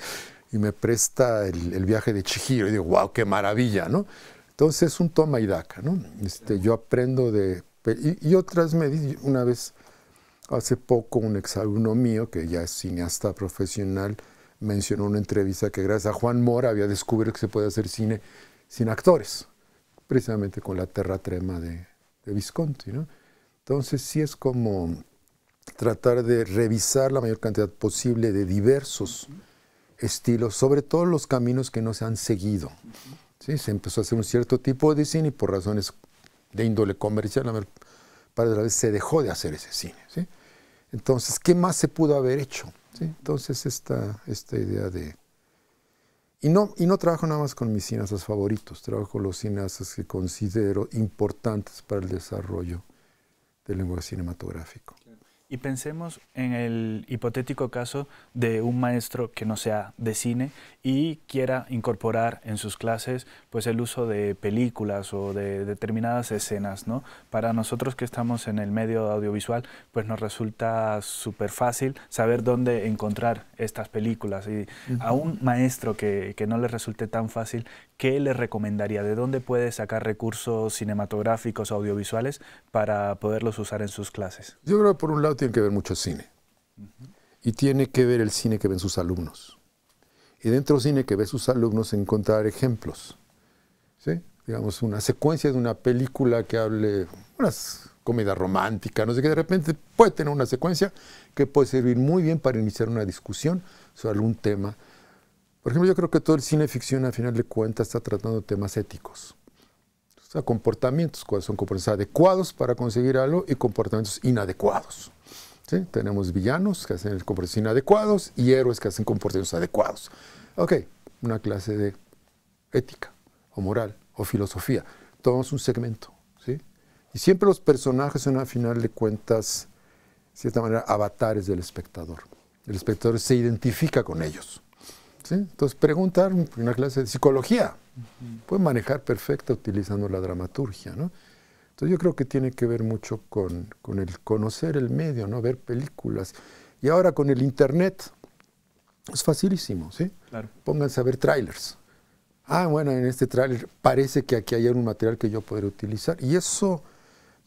Y me presta el, viaje de Chihiro y digo, wow, qué maravilla, ¿no? Entonces es un toma y daca, ¿no? Este, yo aprendo de... Y, otras me una vez, hace poco, un exalumno mío, que ya es cineasta profesional, mencionó en una entrevista que gracias a Juan Mora había descubierto que se puede hacer cine sin actores, precisamente con la terra trema de, Visconti. ¿no? Entonces sí es como tratar de revisar la mayor cantidad posible de diversos estilos, sobre todo los caminos que no se han seguido. ¿Sí? Se empezó a hacer un cierto tipo de cine y por razones de índole comercial, la vez parte se dejó de hacer ese cine. Entonces, ¿qué más se pudo haber hecho? Entonces esta, esta idea de... Y no, y no trabajo nada más con mis cineastas favoritos, trabajo con los cineastas que considero importantes para el desarrollo del lenguaje cinematográfico. Y pensemos en el hipotético caso de un maestro que no sea de cine y quiera incorporar en sus clases pues el uso de películas o de determinadas escenas, ¿no? Para nosotros que estamos en el medio audiovisual, pues nos resulta súper fácil saber dónde encontrar estas películas. Y a un maestro que, que no le resulte tan fácil, ¿qué le recomendaría? ¿De dónde puede sacar recursos cinematográficos, audiovisuales para poderlos usar en sus clases? Yo creo por un lado tiene que ver mucho cine. Y tiene que ver el cine que ven sus alumnos. Y dentro del cine que ve sus alumnos encontrar ejemplos. Digamos, una secuencia de una película que hable una comedia romántica, no sé qué, de repente puede tener una secuencia que puede servir muy bien para iniciar una discusión sobre algún tema. Por ejemplo, yo creo que todo el cine ficción, al final de cuentas, está tratando temas éticos sea, comportamientos, cuáles son comportamientos adecuados para conseguir algo y comportamientos inadecuados. Tenemos villanos que hacen comportamientos inadecuados y héroes que hacen comportamientos adecuados. Ok, una clase de ética o moral o filosofía. Tomamos un segmento. ¿sí? Y siempre los personajes son al final de cuentas, cierta manera, avatares del espectador. El espectador se identifica con ellos entonces preguntar una clase de psicología, puede manejar perfecta utilizando la dramaturgia, ¿no? Entonces yo creo que tiene que ver mucho con, con, el conocer el medio, ¿no? Ver películas. Y ahora con el Internet es facilísimo, ¿sí? Pónganse a ver trailers. Ah, bueno, en este trailer parece que aquí hay un material que yo puedo utilizar. Y eso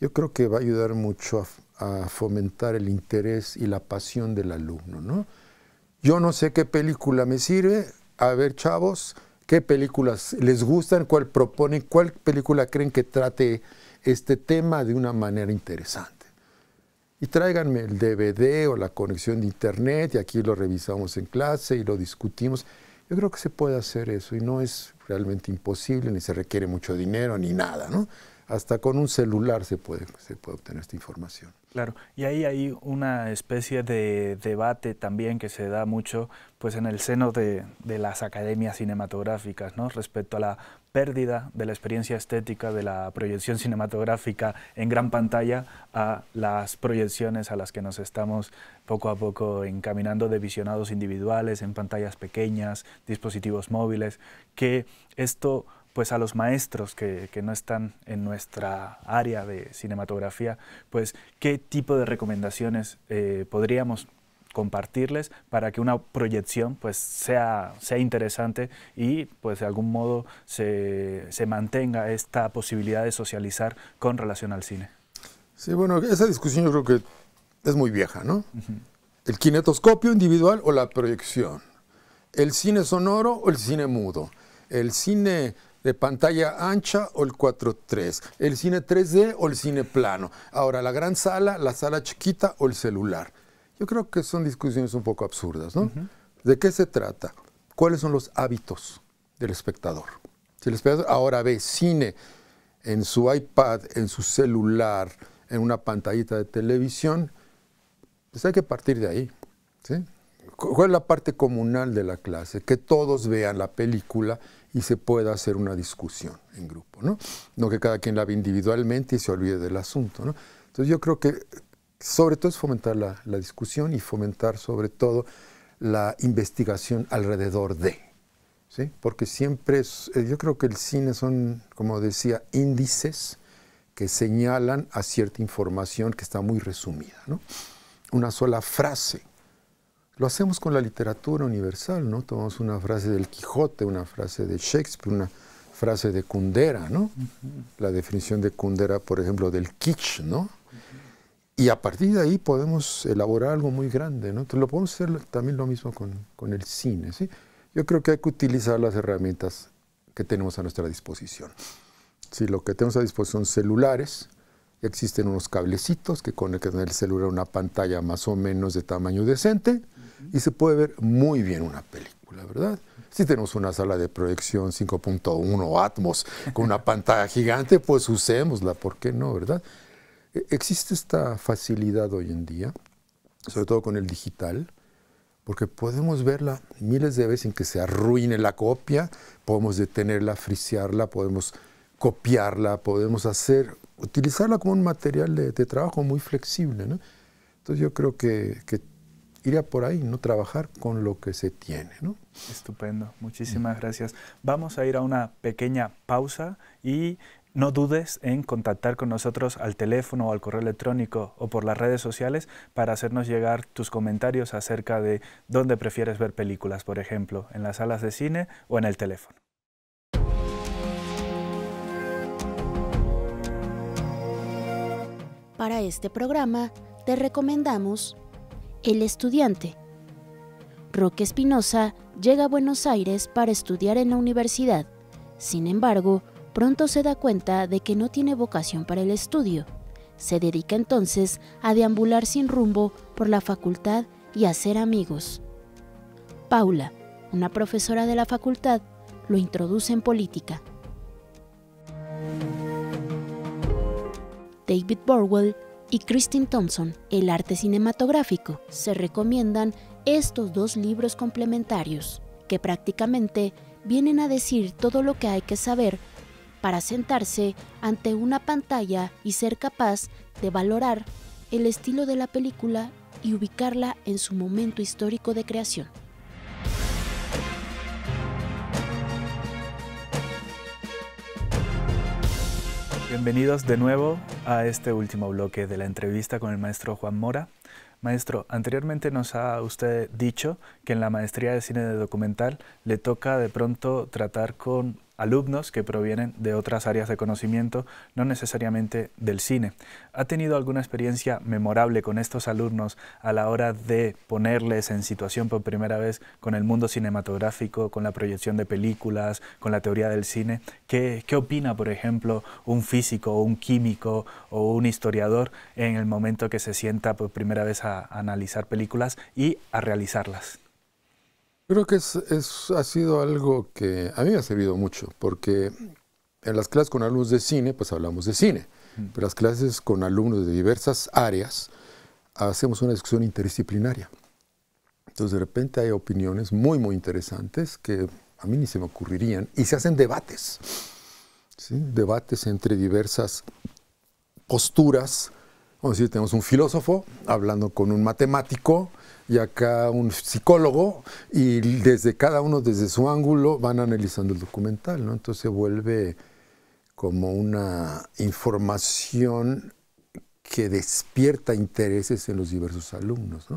yo creo que va a ayudar mucho a, a fomentar el interés y la pasión del alumno, ¿no? yo no sé qué película me sirve, a ver chavos, qué películas les gustan, cuál proponen, cuál película creen que trate este tema de una manera interesante. Y tráiganme el DVD o la conexión de internet y aquí lo revisamos en clase y lo discutimos. Yo creo que se puede hacer eso y no es realmente imposible, ni se requiere mucho dinero, ni nada, ¿no? hasta con un celular se puede, se puede obtener esta información. Claro, y ahí hay una especie de debate también que se da mucho pues en el seno de, las academias cinematográficas, ¿no? Respecto a la pérdida de la experiencia estética de la proyección cinematográfica en gran pantalla a las proyecciones a las que nos estamos poco a poco encaminando de visionados individuales en pantallas pequeñas, dispositivos móviles, que esto pues a los maestros que, no están en nuestra área de cinematografía, pues qué tipo de recomendaciones eh, podríamos compartirles para que una proyección pues sea, sea interesante y pues de algún modo se, mantenga esta posibilidad de socializar con relación al cine. Sí, bueno, esa discusión yo creo que es muy vieja, ¿no? El kinetoscopio individual o la proyección, el cine sonoro o el cine mudo, el cine de pantalla ancha o el 4.3, el cine 3D o el cine plano. Ahora, la gran sala, la sala chiquita o el celular. Yo creo que son discusiones un poco absurdas, ¿no? ¿De qué se trata? ¿Cuáles son los hábitos del espectador? Si el espectador ahora ve cine en su iPad, en su celular, en una pantallita de televisión, pues hay que partir de ahí, ¿sí? ¿Cuál es la parte comunal de la clase? Que todos vean la película y se pueda hacer una discusión en grupo, ¿no? No que cada quien la ve individualmente y se olvide del asunto, Entonces yo creo que sobre todo es fomentar la, la discusión y fomentar sobre todo la investigación alrededor de, ¿sí? Porque siempre, es, eh, yo creo que el cine son, como decía, índices que señalan a cierta información que está muy resumida, ¿no? Una sola frase lo hacemos con la literatura universal, ¿no? Tomamos una frase del Quijote, una frase de Shakespeare, una frase de Kundera, ¿no? La definición de Kundera, por ejemplo, del kitsch, ¿no? Y a partir de ahí podemos elaborar algo muy grande, ¿no? lo podemos hacer también lo mismo con, el cine, ¿sí? Yo creo que hay que utilizar las herramientas que tenemos a nuestra disposición. Si lo que tenemos a disposición son celulares, existen unos cablecitos que conectan el celular a una pantalla más o menos de tamaño decente, y se puede ver muy bien una película, ¿verdad? Si tenemos una sala de proyección 5.1 Atmos con una pantalla gigante, pues usémosla, ¿por qué no, verdad? E, existe esta facilidad hoy en día, sobre todo con el digital, porque podemos verla miles de veces sin que se arruine la copia, podemos detenerla, frisearla, podemos copiarla, podemos hacer, utilizarla como un material de, trabajo muy flexible, ¿no? Entonces yo creo que, que Iría por ahí, no trabajar con lo que se tiene. Estupendo, muchísimas gracias. Vamos a ir a una pequeña pausa y no dudes en contactar con nosotros al teléfono o al correo electrónico o por las redes sociales para hacernos llegar tus comentarios acerca de dónde prefieres ver películas, por ejemplo, en las salas de cine o en el teléfono. Para este programa, te recomendamos el estudiante. Roque Espinosa llega a Buenos Aires para estudiar en la universidad. Sin embargo, pronto se da cuenta de que no tiene vocación para el estudio. Se dedica entonces a deambular sin rumbo por la facultad y a hacer amigos. Paula, una profesora de la facultad, lo introduce en política. David Borwell y Kristin Thompson, El arte cinematográfico, se recomiendan estos dos libros complementarios, que prácticamente vienen a decir todo lo que hay que saber para sentarse ante una pantalla y ser capaz de valorar el estilo de la película y ubicarla en su momento histórico de creación. Bienvenidos de nuevo a este último bloque de la entrevista con el maestro Juan Mora. Maestro, anteriormente nos ha usted dicho que en la maestría de cine de documental le toca de pronto tratar con alumnos que provienen de otras áreas de conocimiento, no necesariamente del cine. ¿Ha tenido alguna experiencia memorable con estos alumnos a la hora de ponerles en situación por primera vez con el mundo cinematográfico, con la proyección de películas, con la teoría del cine? ¿Qué, opina, por ejemplo, un físico, un químico o un historiador en el momento que se sienta por primera vez a analizar películas y a realizarlas? Creo que es, ha sido algo que a mí me ha servido mucho, porque en las clases con alumnos de cine, pues hablamos de cine, mm. pero las clases con alumnos de diversas áreas, hacemos una discusión interdisciplinaria. Entonces de repente hay opiniones muy, muy interesantes que a mí ni se me ocurrirían y se hacen debates, debates entre diversas posturas. Vamos a decir, tenemos un filósofo hablando con un matemático y acá un psicólogo, y desde cada uno, desde su ángulo, van analizando el documental, ¿no? Entonces se vuelve como una información que despierta intereses en los diversos alumnos,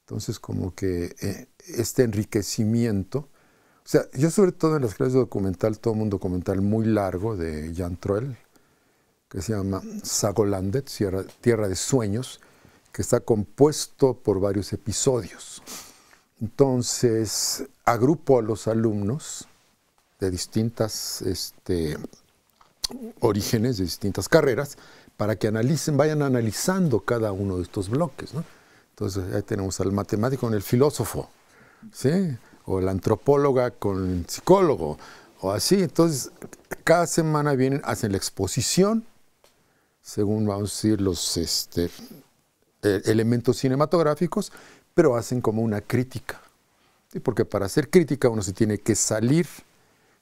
Entonces como que eh, este enriquecimiento, o sea, yo sobre todo en las clases de documental tomo un documental muy largo de Jan Troell, que se llama Sagolandet, Tierra de Sueños, que está compuesto por varios episodios. Entonces, agrupo a los alumnos de distintas este, orígenes, de distintas carreras, para que analicen, vayan analizando cada uno de estos bloques. Entonces, ahí tenemos al matemático con el filósofo, ¿sí? o la antropóloga con el psicólogo, o así. Entonces, cada semana vienen, hacen la exposición, según vamos a decir, los, este, eh, elementos cinematográficos, pero hacen como una crítica. Porque para hacer crítica uno se tiene que salir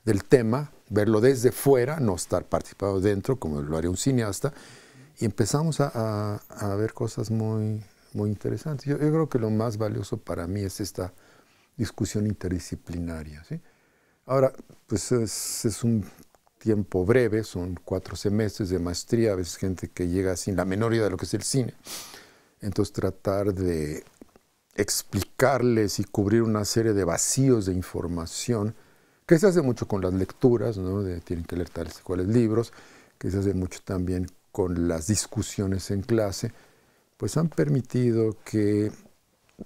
del tema, verlo desde fuera, no estar participado dentro, como lo haría un cineasta, y empezamos a, ver cosas muy, muy interesantes. Yo, creo que lo más valioso para mí es esta discusión interdisciplinaria. Ahora, pues es, es un tiempo breve, son cuatro semestres de maestría, a veces gente que llega sin la menor idea de lo que es el cine. Entonces tratar de explicarles y cubrir una serie de vacíos de información que se hace mucho con las lecturas, de, tienen que leer tales y cuales libros, que se hace mucho también con las discusiones en clase, pues han permitido que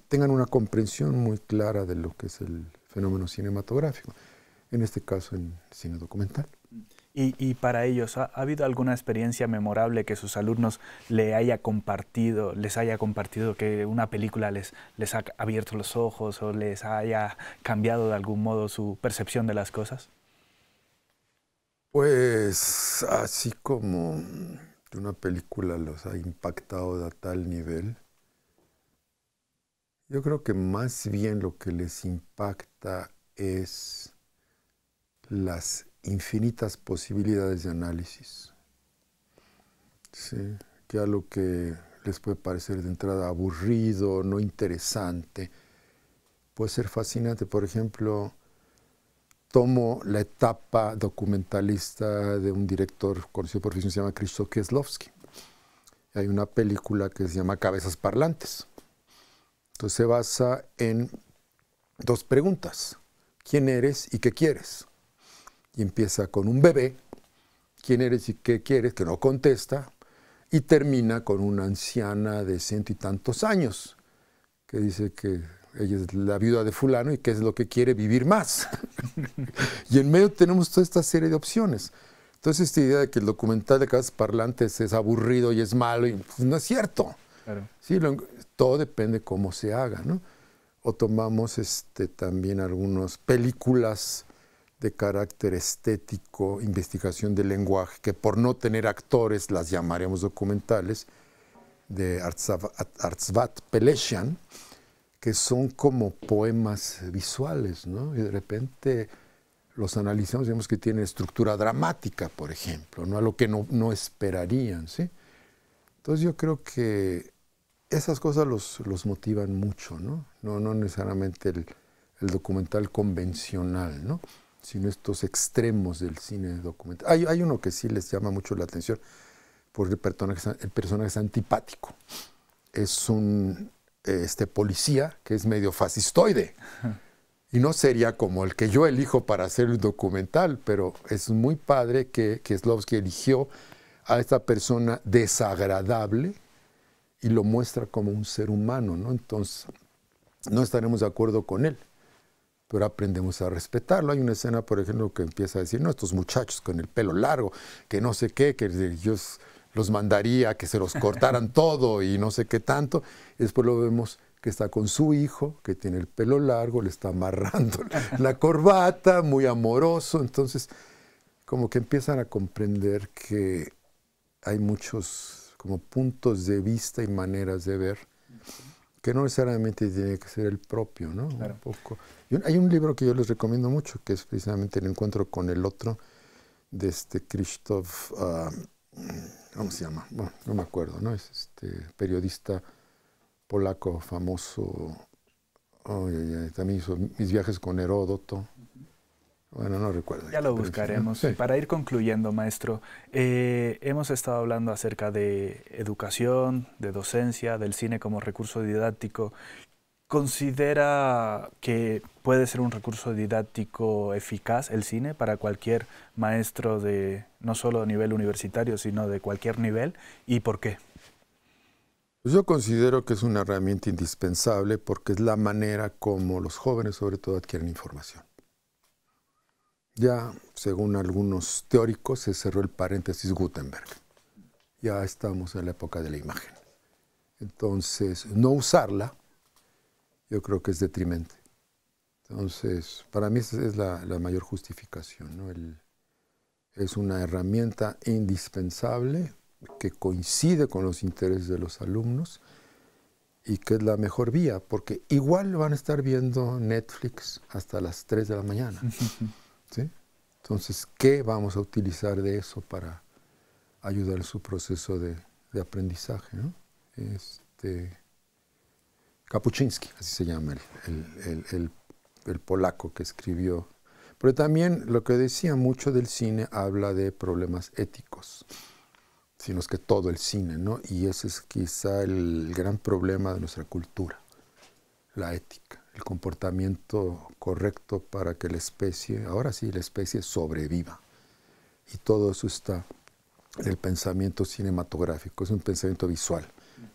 tengan una comprensión muy clara de lo que es el fenómeno cinematográfico, en este caso en cine documental. Y, para ellos, ¿ha, habido alguna experiencia memorable que sus alumnos le haya compartido, les haya compartido que una película les, les ha abierto los ojos o les haya cambiado de algún modo su percepción de las cosas? Pues así como una película los ha impactado a tal nivel, yo creo que más bien lo que les impacta es las infinitas posibilidades de análisis, que lo que les puede parecer de entrada aburrido, no interesante, puede ser fascinante. Por ejemplo, tomo la etapa documentalista de un director conocido por ficción, se llama Krzysztof Kieslowski. Hay una película que se llama Cabezas Parlantes. Entonces se basa en dos preguntas. ¿Quién eres y qué quieres? y empieza con un bebé, quién eres y qué quieres, que no contesta, y termina con una anciana de ciento y tantos años, que dice que ella es la viuda de fulano y que es lo que quiere vivir más. y en medio tenemos toda esta serie de opciones. Entonces esta idea de que el documental de Casas Parlantes es aburrido y es malo, pues, no es cierto. Sí, todo depende cómo se haga, ¿no? O tomamos este, también algunas películas de carácter estético, investigación del lenguaje, que por no tener actores las llamaremos documentales, de Artsvat Pelesian, que son como poemas visuales, ¿no? Y de repente los analizamos, vemos que tienen estructura dramática, por ejemplo, ¿no? A lo que no, no esperarían, ¿sí? Entonces yo creo que esas cosas los, motivan mucho, ¿no? No, no necesariamente el documental convencional, ¿no? sino estos extremos del cine documental. Hay, uno que sí les llama mucho la atención porque el personaje, es antipático. Es un este, policía que es medio fascistoide. Y no sería como el que yo elijo para hacer el documental, pero es muy padre que Slovski eligió a esta persona desagradable y lo muestra como un ser humano, ¿no? Entonces, no estaremos de acuerdo con él, ahora aprendemos a respetarlo. Hay una escena, por ejemplo, que empieza a decir, no, estos muchachos con el pelo largo, que no sé qué, que Dios los mandaría, que se los cortaran todo y no sé qué tanto. después lo vemos que está con su hijo, que tiene el pelo largo, le está amarrando la corbata, muy amoroso. Entonces, como que empiezan a comprender que hay muchos como puntos de vista y maneras de ver que no necesariamente tiene que ser el propio, ¿no? poco. hay un libro que yo les recomiendo mucho, que es precisamente El Encuentro con el Otro, de este Christoph, ¿cómo se llama? Bueno, no me acuerdo, ¿no? Es este periodista polaco famoso, también hizo mis viajes con Heródoto, bueno, no recuerdo. Ya lo buscaremos. Para ir concluyendo, maestro, eh, hemos estado hablando acerca de educación, de docencia, del cine como recurso didáctico. ¿Considera que puede ser un recurso didáctico eficaz el cine para cualquier maestro de no solo a nivel universitario, sino de cualquier nivel? ¿Y por qué? Pues yo considero que es una herramienta indispensable porque es la manera como los jóvenes sobre todo adquieren información. Ya, según algunos teóricos, se cerró el paréntesis Gutenberg. Ya estamos en la época de la imagen. Entonces, no usarla, yo creo que es detrimente. Entonces, para mí esa es la, mayor justificación. es una herramienta indispensable que coincide con los intereses de los alumnos y que es la mejor vía, porque igual van a estar viendo Netflix hasta las 3 de la mañana. Entonces, ¿qué vamos a utilizar de eso para ayudar en su proceso de, aprendizaje? Este, Kapuczynski, así se llama el, el polaco que escribió pero también lo que decía mucho del cine habla de problemas éticos, sino es que todo el cine, ¿no? Y ese es quizá el gran problema de nuestra cultura, la ética el comportamiento correcto para que la especie, ahora sí, la especie sobreviva. Y todo eso está en el pensamiento cinematográfico, es un pensamiento visual,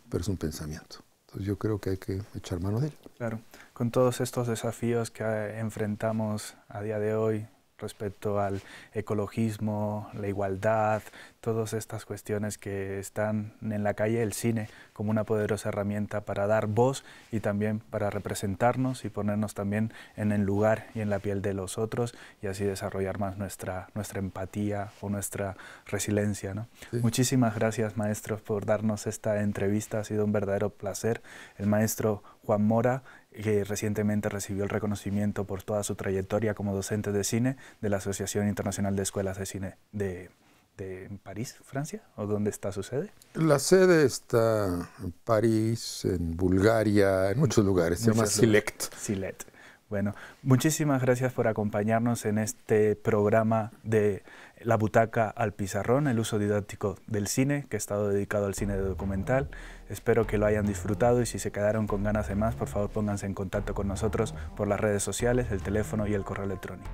pero es un pensamiento. Entonces yo creo que hay que echar mano de él. Claro, con todos estos desafíos que eh, enfrentamos a día de hoy respecto al ecologismo, la igualdad, todas estas cuestiones que están en la calle, el cine como una poderosa herramienta para dar voz y también para representarnos y ponernos también en el lugar y en la piel de los otros y así desarrollar más nuestra, nuestra empatía o nuestra resiliencia. Muchísimas gracias maestro por darnos esta entrevista, ha sido un verdadero placer. El maestro Juan Mora, que recientemente recibió el reconocimiento por toda su trayectoria como docente de cine de la Asociación Internacional de Escuelas de Cine de, París, Francia, o dónde está su sede? La sede está en París, en Bulgaria, en muchos lugares, se llama Bueno, muchísimas gracias por acompañarnos en este programa de la butaca al pizarrón, el uso didáctico del cine, que ha estado dedicado al cine de documental. Espero que lo hayan disfrutado y si se quedaron con ganas de más, por favor pónganse en contacto con nosotros por las redes sociales, el teléfono y el correo electrónico.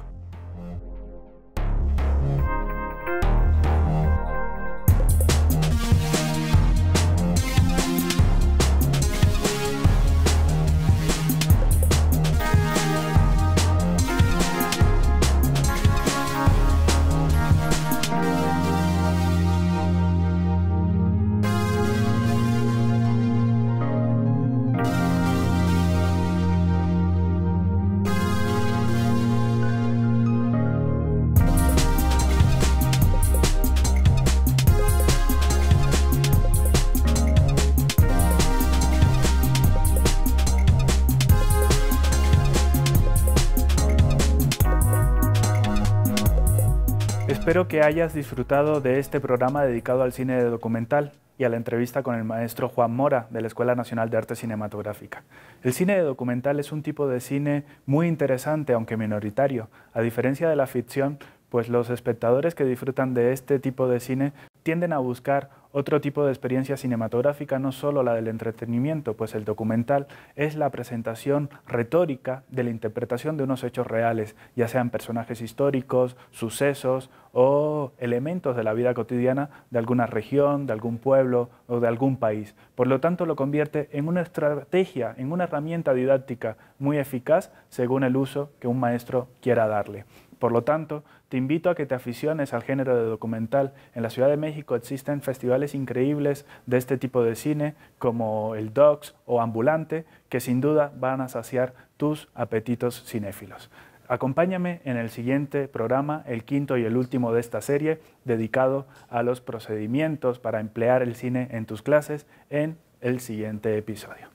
Espero que hayas disfrutado de este programa dedicado al cine de documental y a la entrevista con el maestro Juan Mora de la Escuela Nacional de Arte Cinematográfica. El cine de documental es un tipo de cine muy interesante, aunque minoritario. A diferencia de la ficción, pues los espectadores que disfrutan de este tipo de cine tienden a buscar otro tipo de experiencia cinematográfica, no solo la del entretenimiento, pues el documental es la presentación retórica de la interpretación de unos hechos reales, ya sean personajes históricos, sucesos o elementos de la vida cotidiana de alguna región, de algún pueblo o de algún país. Por lo tanto, lo convierte en una estrategia, en una herramienta didáctica muy eficaz según el uso que un maestro quiera darle. Por lo tanto, te invito a que te aficiones al género de documental. En la Ciudad de México existen festivales increíbles de este tipo de cine, como el Docs o Ambulante, que sin duda van a saciar tus apetitos cinéfilos. Acompáñame en el siguiente programa, el quinto y el último de esta serie, dedicado a los procedimientos para emplear el cine en tus clases en el siguiente episodio.